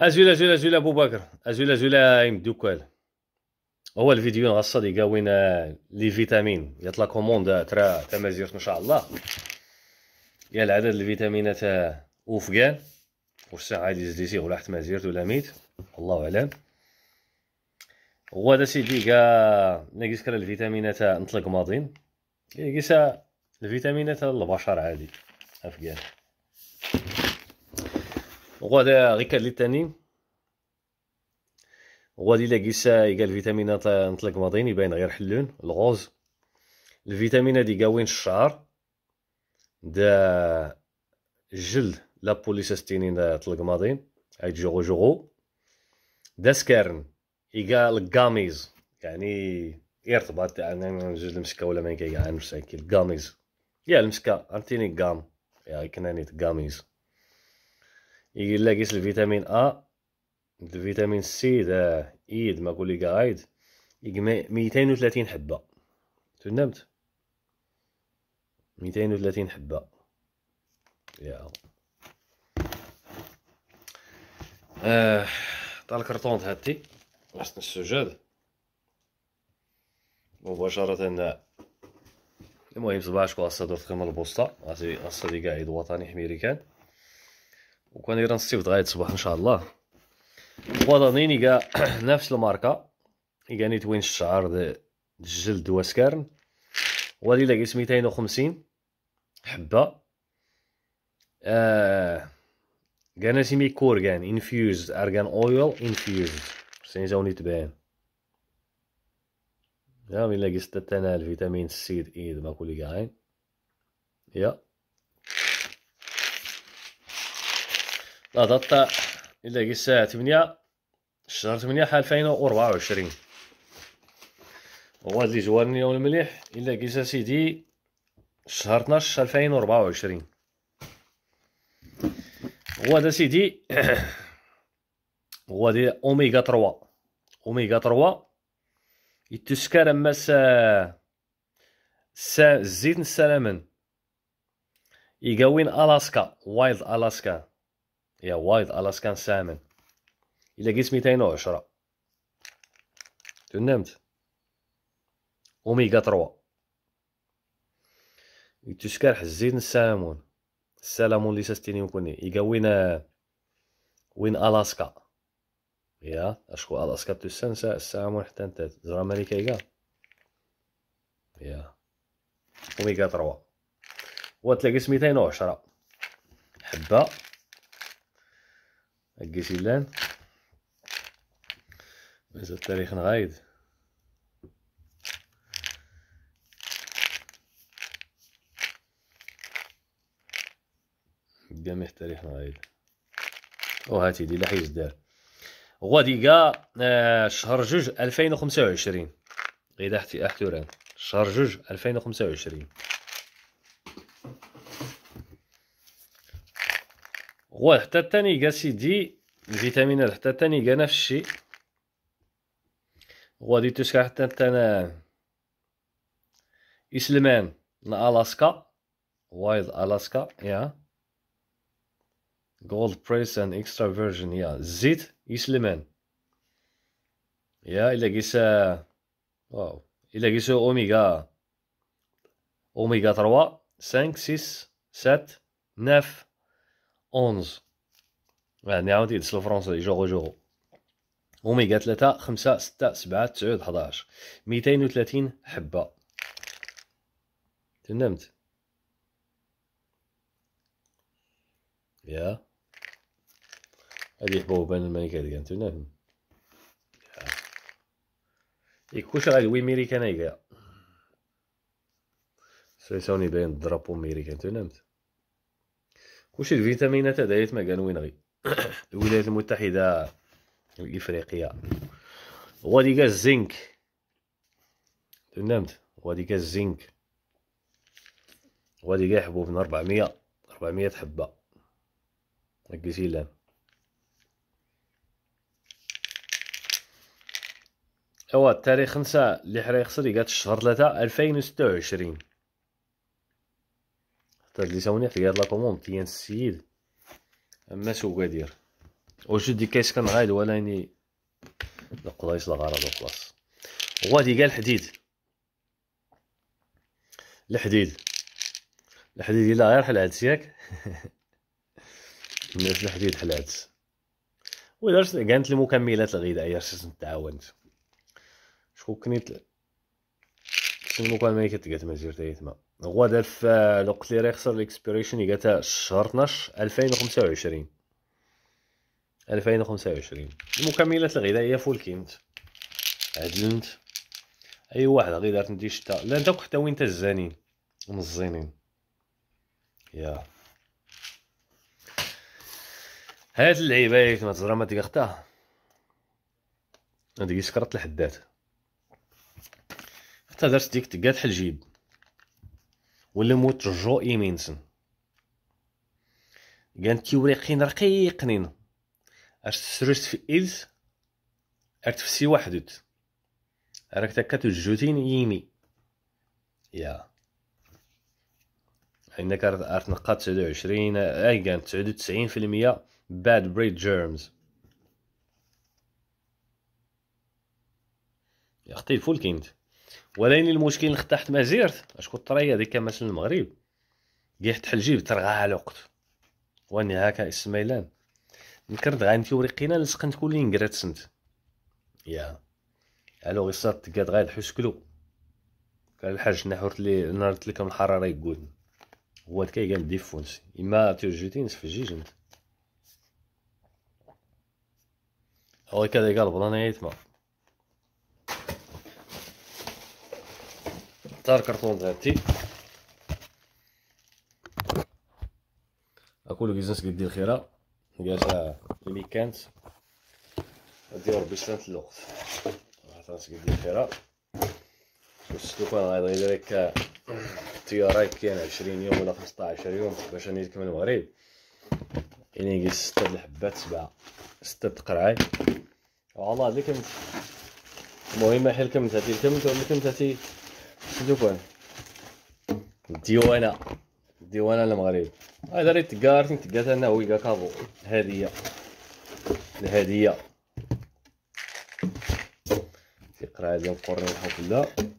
اجل اجل اجل ابو بكر اجل اجل يمدوكال هو الفيديو غصة دي قاوين لي فيتامين يطلع كوموند ترى تمازيرت ان شاء الله قال عدد الفيتامينات وفقان واش الساعة اللي زديتي ولا حتى مازيرت ولا ميت الله اعلم وهذا سيدي قا نقيس كرا الفيتامينات نطلق ماضين نقيس الفيتامينات البشر عادي افقان وغادا غير كان لي تاني وغادي يلاقي سا يقال فيتامينات نطلق ماضين يبان غير حلون الغوز الفيتامينات دي قاوين الشعر دا جلد لا بوليسستينين طلق ماضين هاي جوغو جوغو دا سكارن يقال القاميز يعني يرتبط يعني جوج المسكه ولا ما كاين نفسها كي يا المسكه عرفتيني قام يا كنانيت قاميز لك قيس الفيتامين ا الفيتامين سي ده ايد ما قولي قاعد ميتين وثلاثين حبه تنمت ميتين وثلاثين حبه يا آه تاع الكرتون هاتي حسن السجاد مباشرة المهم صباح شكون الصدر تخمم البوسطة عصدي قاعد وطني حميريكان وكان غنصيفط غاية الصباح ان شاء الله وضنين يقا نفس الماركة يقاني توين الشعر دي الجلد واسكارن وهادي لاقي ميتين وخمسين حبة آه كان اسمي كورغان انفيوزد ارغان اويل انفيوزد جاوني تبان يا من لاقي ستة تنال فيتامين سي ايد ما كولي قاعين يا الأداتا الى الساعة 8 شهر 8 حال 2024 هو اللي جوارني يوم المليح الى الساعة سيدي شهر 12 2024 هو هذا سيدي هو دي أوميغا 3 أوميغا 3 يتسكر أما سا سا الزيت السلامن يقوين ألاسكا وايلد ألاسكا يا وايد الاسكان سالمون الى قيس 210 تنمت اوميغا 3 يتسكر حزين السالمون السالمون اللي ساستيني وكوني يقا وين وين الاسكا يا اشكو الاسكا تسنسا السالمون حتى انت زرا مالك يقا يا اوميغا 3 وتلاقي 210 حبه هكاش يلان مازال التاريخ نغايد قدامي التاريخ نغايد وهاتي دي لحيز دار غادي كاع آه، شهر جوج ألفين وخمسة وعشرين غيدا حتي احترام شهر جوج ألفين وخمسة وعشرين هو حتى الثاني كاع سيدي الفيتامينات حتى الثاني كاع نفس الشيء هو دي توسكا حتى تانا اسلمان من الاسكا وايلد الاسكا يا جولد بريس اند اكسترا فيرجن يا زيت اسلمان يا الا كيسا واو الا كيسا اوميغا اوميغا 3 5 6 7 9 11 يعني عاودي يدس الفرنسي جوغو جوغو اوميغا 3 5 6 7 9 11 230 حبه تنمت يا هادي حبوب حبوبان الملكه ديال تنمت يكوش غير وي ميريكان ايكا سيسوني باين الدرابو ميريكان تنمت وش الفيتامينات كان وين غي الولايات المتحده الافريقيه غادي كاع الزنك نمت غادي كاع الزنك غادي كاع حبوب من 400 400 حبه ركزي لا اوا التاريخ نسى اللي حرا يخسر قالت الشهر 3 2026 تجلي تاوني في هاد لا كوموند ديال السيد اما سوق دير واش دي كايس كنغايد ولا اني القضايش الغرض وخلاص وغادي قال الحديد الحديد الحديد الا غير حلعت ياك الناس الحديد حلعت ولا كانت المكملات الغذائيه رشت تعاونت شكون كنيت شنو المكملات كتقات ما جرتها يتما هو دار في الوقت اللي راه يخسر ليكسبيريشن جاتها شهر 12 2025 2025 المكملات الغذائيه فول كيمت عدلنت اي واحد غير دارت ندي شتا لا انت حتى وين الزانين مزينين يا هاد اللعيبه ياك ما تزرع ما تقختها هاديك سكرت الحداد حتى درت ديك تقات الجيب ولا جو إيمينسن كان تيوريقين رقيقنين اش تسرست في في سي واحد راك تاكا جوتين يمي يا انك تسعود و عشرين اي كان المية باد بريد جيرمز يا اختي الفول كينت ولكن المشكل اللي ختحت ما زيرت شكون الطريه هذيك مثلا المغرب كي تحل جيب ترغى على وقت واني هكا اسميلان نكرد غانتي وريقينا لسقنت كل نقرات سنت يا الو غي صات قاد غاي الحوس كلو قال الحاج نحورت لي نارت لكم الحراره يقول هو كي قال ديفونس اما تيرجيتي الجيج انت هو كذا قال بلانيت ما اختار كرتون ديالتي اكل كيزنس قدي الخيره جات اللي كانت غادي ربي سنت الوقت قد قدي خيره السلوك انا غادي ندير هكا الطياره كاين 20 يوم ولا 15 يوم باش انا نكمل المغرب يعني نجلس ستة الحبات سبعة ستة قرعاي والله هذيك المهم حيل كم تاتي كم تاتي شوف انا الديوانه الديوانه المغربي هذا راه تقار تنتقات انا ويكا كابو الهديه الهديه تيقرا هذا القرن الحفله